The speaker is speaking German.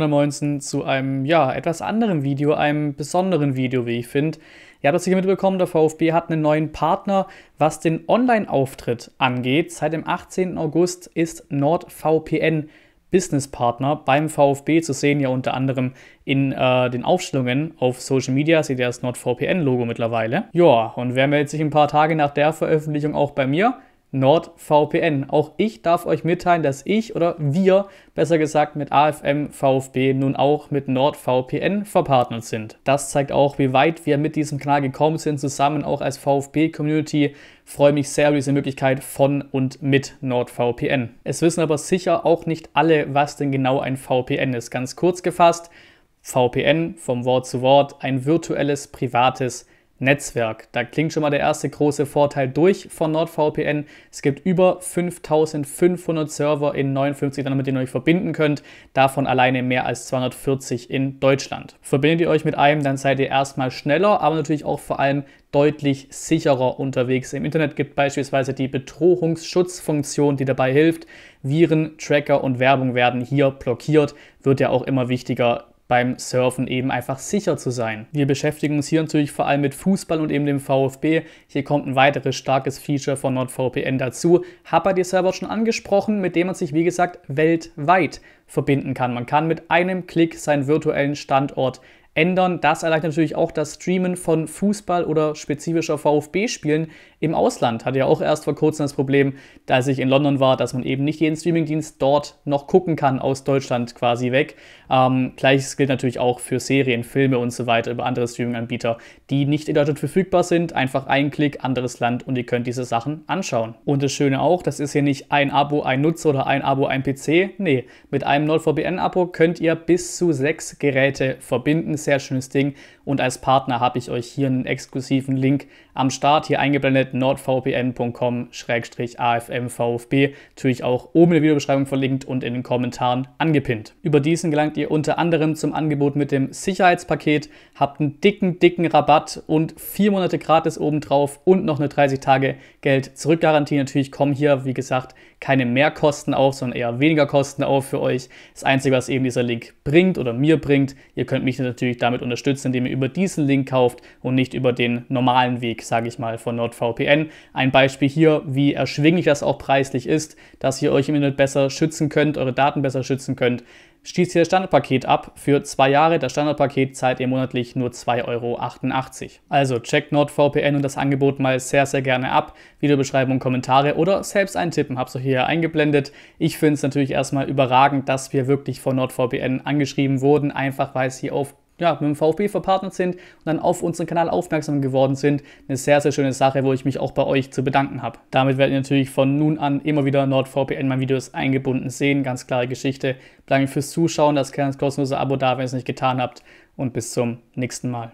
119 zu einem, ja, etwas anderen Video, einem besonderen Video, wie ich finde. Ihr habt das sicher mitbekommen, der VfB hat einen neuen Partner, was den Online-Auftritt angeht. Seit dem 18. August ist NordVPN Business Partner beim VfB zu sehen, ja unter anderem in äh, den Aufstellungen auf Social Media, seht ihr das NordVPN-Logo mittlerweile. Ja, und wer meldet sich ein paar Tage nach der Veröffentlichung auch bei mir? NordVPN. Auch ich darf euch mitteilen, dass ich oder wir, besser gesagt mit AFM VfB, nun auch mit NordVPN verpartnert sind. Das zeigt auch, wie weit wir mit diesem Kanal gekommen sind, zusammen auch als VfB-Community. Freue mich sehr über diese Möglichkeit von und mit NordVPN. Es wissen aber sicher auch nicht alle, was denn genau ein VPN ist. Ganz kurz gefasst, VPN vom Wort zu Wort ein virtuelles privates Netzwerk. Da klingt schon mal der erste große Vorteil durch von NordVPN. Es gibt über 5500 Server in 59 Ländern, mit denen ihr euch verbinden könnt. Davon alleine mehr als 240 in Deutschland. Verbindet ihr euch mit einem, dann seid ihr erstmal schneller, aber natürlich auch vor allem deutlich sicherer unterwegs. Im Internet gibt beispielsweise die Bedrohungsschutzfunktion, die dabei hilft. Viren, Tracker und Werbung werden hier blockiert. Wird ja auch immer wichtiger beim Surfen eben einfach sicher zu sein. Wir beschäftigen uns hier natürlich vor allem mit Fußball und eben dem VfB. Hier kommt ein weiteres starkes Feature von NordVPN dazu. Hab Habt dir selber schon angesprochen, mit dem man sich wie gesagt weltweit verbinden kann. Man kann mit einem Klick seinen virtuellen Standort ändern. Das erleichtert natürlich auch das Streamen von Fußball oder spezifischer VfB-Spielen im Ausland. Hatte ja auch erst vor kurzem das Problem, dass ich in London war, dass man eben nicht jeden Streamingdienst dort noch gucken kann, aus Deutschland quasi weg. Ähm, Gleiches gilt natürlich auch für Serien, Filme und so weiter über andere Streaming-Anbieter, die nicht in Deutschland verfügbar sind. Einfach ein Klick, anderes Land und ihr könnt diese Sachen anschauen. Und das Schöne auch, das ist hier nicht ein Abo, ein Nutzer oder ein Abo, ein PC. Nee, mit einem NordVPN-Abo könnt ihr bis zu sechs Geräte verbinden sehr schönes Ding. Und als Partner habe ich euch hier einen exklusiven Link am Start hier eingeblendet, nordvpn.com-afmvfb. Natürlich auch oben in der Videobeschreibung verlinkt und in den Kommentaren angepinnt. Über diesen gelangt ihr unter anderem zum Angebot mit dem Sicherheitspaket, habt einen dicken, dicken Rabatt und vier Monate gratis obendrauf und noch eine 30 Tage geld zurückgarantie. Natürlich kommen hier, wie gesagt, keine Mehrkosten auf, sondern eher weniger Kosten auf für euch. Das Einzige, was eben dieser Link bringt oder mir bringt, ihr könnt mich natürlich mich damit unterstützt, indem ihr über diesen Link kauft und nicht über den normalen Weg, sage ich mal, von NordVPN. Ein Beispiel hier, wie erschwinglich das auch preislich ist, dass ihr euch im Internet besser schützen könnt, eure Daten besser schützen könnt Schließt ihr das Standardpaket ab für zwei Jahre. Das Standardpaket zahlt ihr monatlich nur 2,88 Euro. Also checkt NordVPN und das Angebot mal sehr, sehr gerne ab. Videobeschreibung, Kommentare oder selbst eintippen. Hab's euch hier eingeblendet. Ich finde es natürlich erstmal überragend, dass wir wirklich von NordVPN angeschrieben wurden, einfach weil sie auf ja, mit dem VfB verpartnert sind und dann auf unseren Kanal aufmerksam geworden sind. Eine sehr, sehr schöne Sache, wo ich mich auch bei euch zu bedanken habe. Damit werdet ihr natürlich von nun an immer wieder NordVPN meine Videos eingebunden sehen. Ganz klare Geschichte. Bedanke mich fürs Zuschauen, das kostenlose Abo da, wenn ihr es nicht getan habt. Und bis zum nächsten Mal.